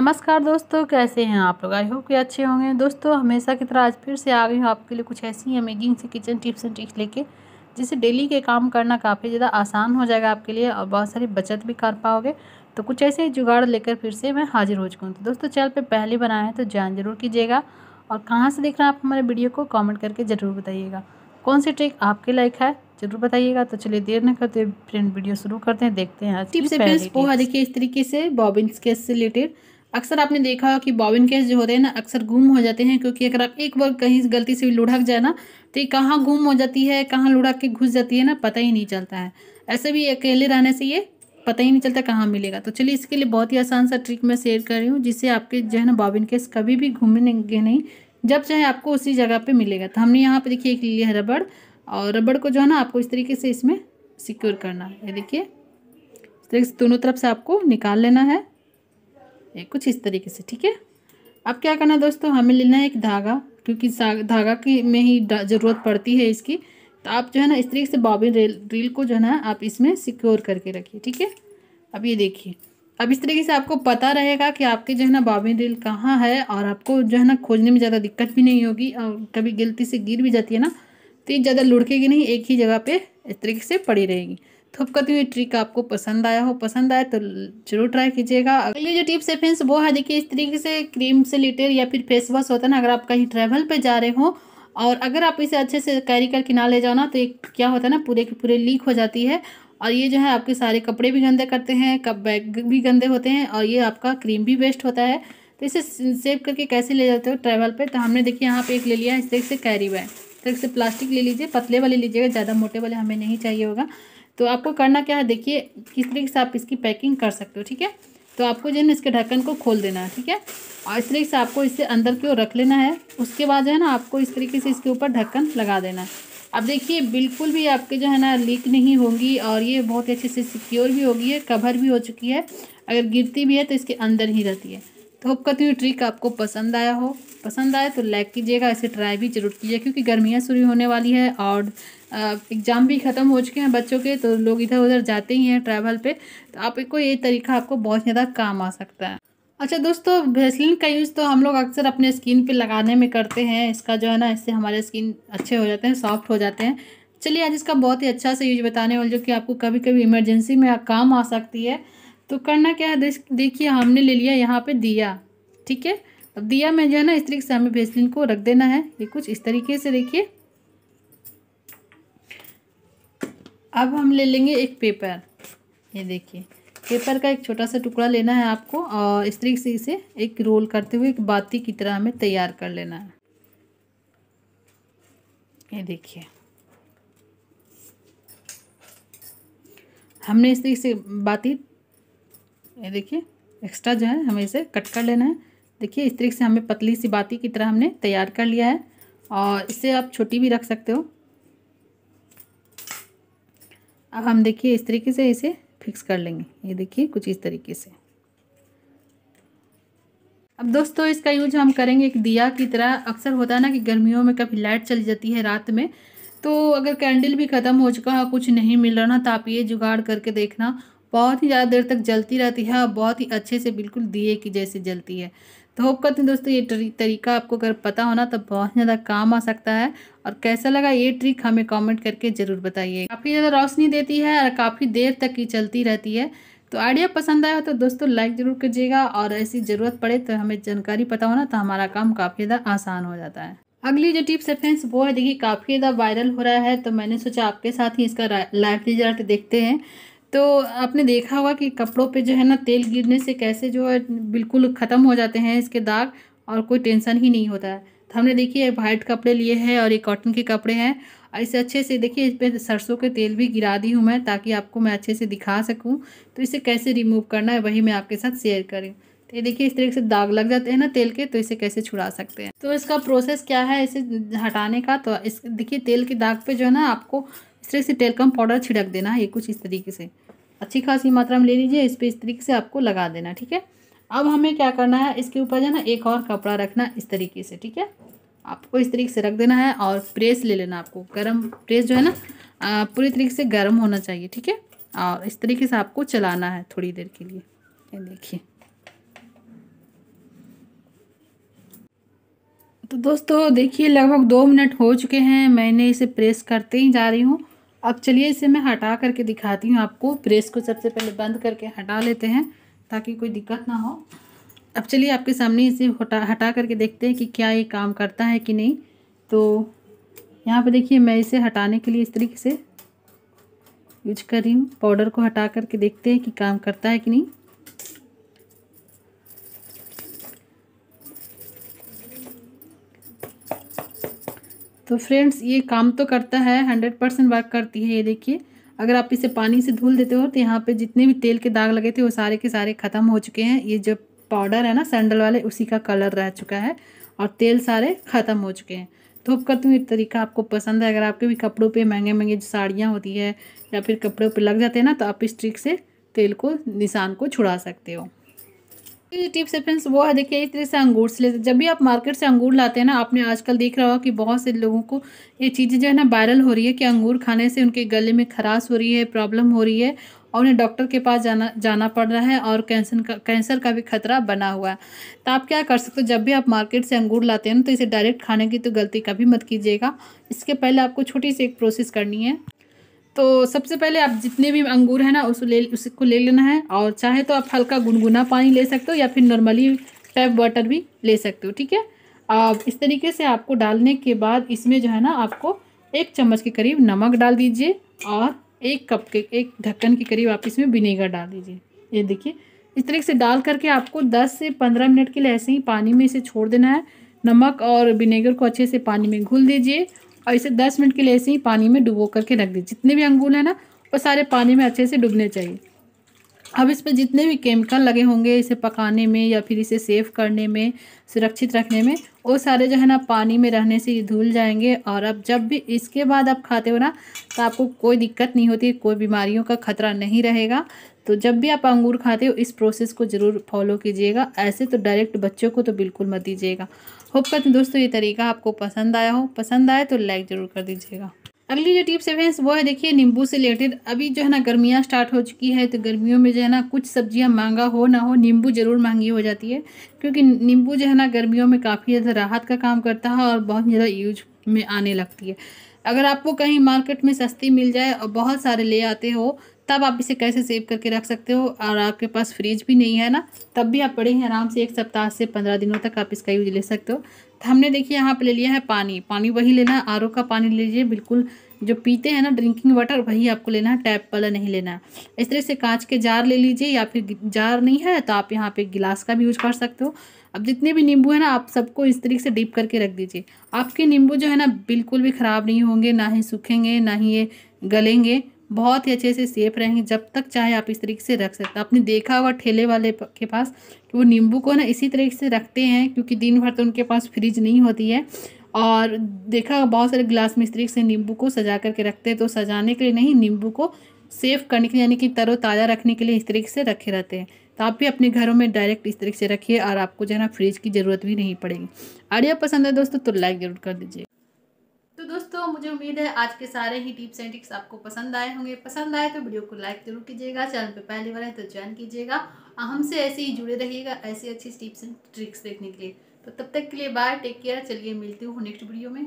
नमस्कार दोस्तों कैसे हैं आप लोग आई होप कि अच्छे होंगे दोस्तों हमेशा की तरह आज फिर से आ गई हूँ आपके लिए कुछ ऐसी अमेजिंग से किचन टिप्स एंड ट्रिक्स लेके जिससे डेली के काम करना काफ़ी ज़्यादा आसान हो जाएगा आपके लिए और बहुत सारी बचत भी कर पाओगे तो कुछ ऐसे जुगाड़ लेकर फिर से मैं हाजिर हो चुका हूँ तो दोस्तों चैनल पर पहले बनाए हैं तो ज्वाइन जरूर कीजिएगा और कहाँ से देख रहे हैं आप हमारे वीडियो को कॉमेंट करके ज़रूर बताइएगा कौन सी ट्रिक आपके लायक है जरूर बताइएगा तो चलिए देर न करते फ्रेंड वीडियो शुरू करते हैं देखते हैं टिप्स पोहा देखिए इस तरीके से बॉबिन स्केच से रिलेटेड अक्सर आपने देखा होगा कि बॉबिन केस जो होते हैं ना अक्सर गुम हो जाते हैं क्योंकि अगर आप एक बार कहीं गलती से भी लुढ़क जाए ना तो ये कहाँ गुम हो जाती है कहाँ लुढ़क के घुस जाती है ना पता ही नहीं चलता है ऐसे भी अकेले रहने से ये पता ही नहीं चलता कहाँ मिलेगा तो चलिए इसके लिए बहुत ही आसान सा ट्रिक मैं शेयर कर रही हूँ जिससे आपके जो है ना बॉबिन केस कभी भी घूमेंगे नहीं जब चाहे आपको उसी जगह पर मिलेगा तो हमने यहाँ पर देखिए एक लिया है रबड़ और रबड़ को जो है ना आपको इस तरीके से इसमें सिक्योर करना है देखिए इस तरीके से दोनों तरफ से आपको निकाल लेना है ये कुछ इस तरीके से ठीक है अब क्या करना दोस्तों हमें लेना है एक धागा क्योंकि धागा की में ही ज़रूरत पड़ती है इसकी तो आप जो है ना इस तरीके से बॉबिन रेल रील को जो है ना आप इसमें सिक्योर करके रखिए ठीक है अब ये देखिए अब इस तरीके से आपको पता रहेगा कि आपके जो है ना बॉबिन रील कहाँ है और आपको जो है ना खोजने में ज़्यादा दिक्कत भी नहीं होगी और कभी गलती से गिर भी जाती है ना तो ये ज़्यादा लुढ़केगी नहीं एक ही जगह पर इस तरीके से पड़ी रहेगी हूँ ये ट्रिक आपको पसंद आया हो पसंद आए तो जरूर ट्राई कीजिएगा अगली जो टिप्स है फ्रेंड्स वो है देखिए इस तरीके से क्रीम से लिटेड या फिर फेस वॉश होता है ना अगर आप कहीं ट्रैवल पे जा रहे हो और अगर आप इसे अच्छे से कैरी करके ना ले जाओ ना तो एक क्या होता है ना पूरे के पूरे लीक हो जाती है और ये जो है आपके सारे कपड़े भी गंदे करते हैं कप बैग भी गंदे होते हैं और ये आपका क्रीम भी वेस्ट होता है तो इसे सेव करके कैसे ले जाते हो ट्रैवल पर तो हमने देखिए यहाँ पे एक ले लिया इस तरह से कैरी बैग तरह से प्लास्टिक ले लीजिए पतले वाले लीजिएगा ज़्यादा मोटे वाले हमें नहीं चाहिए होगा तो आपको करना क्या है देखिए किस तरीके से आप इसकी पैकिंग कर सकते हो ठीक है तो आपको जो है ना इसके ढक्कन को खोल देना है ठीक है और इस तरीके से आपको इसे अंदर की ओर रख लेना है उसके बाद जो है ना आपको इस तरीके से इसके ऊपर ढक्कन लगा देना है अब देखिए बिल्कुल भी आपके जो है ना लीक नहीं होंगी और ये बहुत ही अच्छे से सिक्योर भी होगी है कवर भी हो चुकी है अगर गिरती भी है तो इसके अंदर ही रहती है तो होप करती हूँ ट्रिक आपको पसंद आया हो पसंद आए तो लाइक कीजिएगा इसे ट्राई भी जरूर कीजिएगा क्योंकि गर्मियाँ शुरू होने वाली है और एग्ज़ाम भी ख़त्म हो चुके हैं बच्चों के तो लोग इधर उधर जाते ही हैं ट्रैवल पे तो आपको ये तरीका आपको बहुत ज़्यादा काम आ सकता है अच्छा दोस्तों वैसलिन का यूज़ तो हम लोग अक्सर अपने स्किन पर लगाने में करते हैं इसका जो है ना इससे हमारे स्किन अच्छे हो जाते हैं सॉफ्ट हो जाते हैं चलिए आज इसका बहुत ही अच्छा से यूज बताने वाले जो कि आपको कभी कभी इमरजेंसी में काम आ सकती है तो करना क्या है देखिए हमने ले लिया यहाँ पे दिया ठीक है अब दिया में जो है ना इस तरीके से हमें बेसलिन को रख देना है ये कुछ इस तरीके से देखिए अब हम ले लेंगे एक पेपर ये देखिए पेपर का एक छोटा सा टुकड़ा लेना है आपको और इस तरीके से इसे एक रोल करते हुए एक बाती की तरह हमें तैयार कर लेना है ये देखिए हमने इस तरीके से बाती ये देखिए एक्स्ट्रा जो है हमें इसे कट कर लेना है देखिए इस तरीके से हमें पतली सी बाती की तरह हमने तैयार कर लिया है और इसे आप छोटी भी रख सकते हो अब हम देखिए इस तरीके से इसे फिक्स कर लेंगे ये देखिए कुछ इस तरीके से अब दोस्तों इसका यूज हम करेंगे एक दिया की तरह अक्सर होता है ना कि गर्मियों में कभी लाइट चली जाती है रात में तो अगर कैंडल भी ख़त्म हो चुका है कुछ नहीं मिल रहा ना तो आप ये जुगाड़ करके देखना बहुत ही ज़्यादा देर तक जलती रहती है और बहुत ही अच्छे से बिल्कुल दिए की जैसे जलती है तो होप करते हैं दोस्तों ये तरीका आपको अगर पता होना तो बहुत ज़्यादा काम आ सकता है और कैसा लगा ये ट्रिक हमें कमेंट करके ज़रूर बताइए काफ़ी ज़्यादा रोशनी देती है और काफ़ी देर तक ये चलती रहती है तो आइडिया पसंद आया तो दोस्तों लाइक ज़रूर कीजिएगा और ऐसी ज़रूरत पड़े तो हमें जानकारी पता होना तो हमारा काम काफ़ी ज़्यादा आसान हो जाता है अगली जो टिप्स है फ्रेंड्स वो है देखिए काफ़ी ज़्यादा वायरल हो रहा है तो मैंने सोचा आपके साथ ही इसका लाइव रिजल्ट देखते हैं तो आपने देखा होगा कि कपड़ों पे जो है ना तेल गिरने से कैसे जो है बिल्कुल ख़त्म हो जाते हैं इसके दाग और कोई टेंशन ही नहीं होता है तो हमने देखिए वाइट कपड़े लिए हैं और ये कॉटन के कपड़े हैं और इसे अच्छे से देखिए इस पर सरसों के तेल भी गिरा दी हूँ मैं ताकि आपको मैं अच्छे से दिखा सकूँ तो इसे कैसे रिमूव करना है वही मैं आपके साथ शेयर करूँ तो ये देखिए इस तरीके से दाग लग जाते हैं ना तेल के तो इसे कैसे छुड़ा सकते हैं तो इसका प्रोसेस क्या है इसे हटाने का तो इस देखिए तेल के दाग पे जो है ना आपको तरह से टेलकम पाउडर छिड़क देना है ये कुछ इस तरीके से अच्छी खासी मात्रा में ले लीजिए इस पर इस तरीके से आपको लगा देना ठीक है अब हमें क्या करना है इसके ऊपर जो है ना एक और कपड़ा रखना इस तरीके से ठीक है आपको इस तरीके से रख देना है और प्रेस ले लेना आपको गर्म प्रेस जो है ना पूरी तरीके से गर्म होना चाहिए ठीक है और इस तरीके से आपको चलाना है थोड़ी देर के लिए देखिए तो दोस्तों देखिए लगभग दो मिनट हो चुके हैं मैंने इसे प्रेस करते ही जा रही हूँ अब चलिए इसे मैं हटा करके दिखाती हूँ आपको प्रेस को सबसे पहले बंद करके हटा लेते हैं ताकि कोई दिक्कत ना हो अब चलिए आपके सामने इसे हटा हटा करके देखते हैं कि क्या ये काम करता है कि नहीं तो यहाँ पर देखिए मैं इसे हटाने के लिए इस तरीके से यूज कर रही हूँ पाउडर को हटा करके देखते हैं कि काम करता है कि नहीं तो फ्रेंड्स ये काम तो करता है हंड्रेड परसेंट वर्क करती है ये देखिए अगर आप इसे पानी से धुल देते हो तो यहाँ पे जितने भी तेल के दाग लगे थे वो सारे के सारे ख़त्म हो चुके हैं ये जो पाउडर है ना सैंडल वाले उसी का कलर रह चुका है और तेल सारे ख़त्म हो चुके हैं तो होप करती हूँ ये तरीका आपको पसंद है अगर आपके भी कपड़ों पर महंगे महंगे जो साड़ियाँ होती है या फिर कपड़ों पर लग जाते हैं ना तो आप इस ट्रिक से तेल को निशान को छुड़ा सकते हो टिप्स है फ्रेंड्स वो है देखिए इस तरह से अंगूर से ले जब भी आप मार्केट से अंगूर लाते हैं ना आपने आजकल देख रहा होगा कि बहुत से लोगों को ये चीज़ें जो है ना वायरल हो रही है कि अंगूर खाने से उनके गले में खराश हो रही है प्रॉब्लम हो रही है और उन्हें डॉक्टर के पास जाना जाना पड़ रहा है और कैंसर का कैंसर का भी खतरा बना हुआ है तो आप क्या कर सकते हो जब भी आप मार्केट से अंगूर लाते हैं ना तो इसे डायरेक्ट खाने की तो गलती कभी मत कीजिएगा इसके पहले आपको छोटी सी एक प्रोसेस करनी है तो सबसे पहले आप जितने भी अंगूर है ना उस ले उसको ले लेना है और चाहे तो आप हल्का गुनगुना पानी ले सकते हो या फिर नॉर्मली टैप वाटर भी ले सकते हो ठीक है अब इस तरीके से आपको डालने के बाद इसमें जो है ना आपको एक चम्मच के करीब नमक डाल दीजिए और एक कप के एक ढक्कन के करीब आप इसमें विनेगर डाल दीजिए ये देखिए इस तरीके से डाल करके आपको 10 से 15 मिनट के लिए ऐसे ही पानी में इसे छोड़ देना है नमक और विनेगर को अच्छे से पानी में घुल दीजिए और इसे दस मिनट के लिए ऐसे ही पानी में डुबो करके रख दीजिए जितने भी अंगूर है ना वो सारे पानी में अच्छे से डूबने चाहिए अब इसमें जितने भी केमिकल लगे होंगे इसे पकाने में या फिर इसे सेव करने में सुरक्षित रखने में वो सारे जो है ना पानी में रहने से ये धुल जाएंगे और अब जब भी इसके बाद आप खाते हो ना तो आपको कोई दिक्कत नहीं होती कोई बीमारियों का खतरा नहीं रहेगा तो जब भी आप अंगूर खाते हो इस प्रोसेस को ज़रूर फॉलो कीजिएगा ऐसे तो डायरेक्ट बच्चों को तो बिल्कुल मत दीजिएगा होप करते दोस्तों ये तरीका आपको पसंद आया हो पसंद आए तो लाइक ज़रूर कर दीजिएगा अगली जो टिप्स है फ्रेंड्स वो है देखिए नींबू से रिलेटेड अभी जो है ना गर्मियाँ स्टार्ट हो चुकी है तो गर्मियों में जो है ना कुछ सब्जियाँ महंगा हो ना हो नींबू ज़रूर महंगी हो जाती है क्योंकि नींबू जो है ना गर्मियों में काफ़ी ज़्यादा राहत का काम करता है और बहुत ज़्यादा यूज में आने लगती है अगर आपको कहीं मार्केट में सस्ती मिल जाए और बहुत सारे ले आते हो तब आप इसे कैसे सेव करके रख सकते हो और आपके पास फ्रिज भी नहीं है ना तब भी आप बड़े ही आराम से एक सप्ताह से पंद्रह दिनों तक आप इसका यूज ले सकते हो तो हमने देखिए यहाँ पर ले लिया है पानी पानी वही लेना है आर का पानी लीजिए बिल्कुल जो पीते हैं ना ड्रिंकिंग वाटर वही आपको लेना है टैप वाला नहीं लेना है इस तरह से कांच के जार ले लीजिए या फिर जार नहीं है तो आप यहाँ पे गिलास का भी यूज कर सकते हो अब जितने भी नींबू है ना आप सबको इस तरीके से डीप करके रख दीजिए आपके नींबू जो है ना बिल्कुल भी ख़राब नहीं होंगे ना ही सूखेंगे ना ही ये गलेंगे बहुत ही अच्छे से सेफ रहेंगे जब तक चाहे आप इस तरीके से रख सकते हैं आपने देखा होगा ठेले वाले के पास कि वो नींबू को ना इसी तरीके से रखते हैं क्योंकि दिन भर तो उनके पास फ्रिज नहीं होती है और देखा बहुत सारे ग्लास में इस तरीके से नींबू को सजा करके रखते हैं तो सजाने के लिए नहीं नींबू को सेफ करने के लिए यानी कि तरोताज़ा रखने के लिए इस तरीके से रखे रहते हैं तो आप भी अपने घरों में डायरेक्ट इस तरीके से रखिए और आपको जो है ना फ्रिज की ज़रूरत भी नहीं पड़ेगी आइडिया पसंद है दोस्तों तो लाइक ज़रूर कर दीजिए तो दोस्तों मुझे उम्मीद है आज के सारे ही टिप्स एंड ट्रिक्स आपको पसंद आए होंगे पसंद आए तो वीडियो को लाइक जरूर कीजिएगा चैनल पे पहली बार है तो ज्वाइन कीजिएगा और हमसे ऐसे ही जुड़े रहिएगा ऐसी अच्छी टिप्स एंड ट्रिक्स देखने के लिए तो तब तक के लिए बाय टेक केयर चलिए मिलती हूँ नेक्स्ट वीडियो में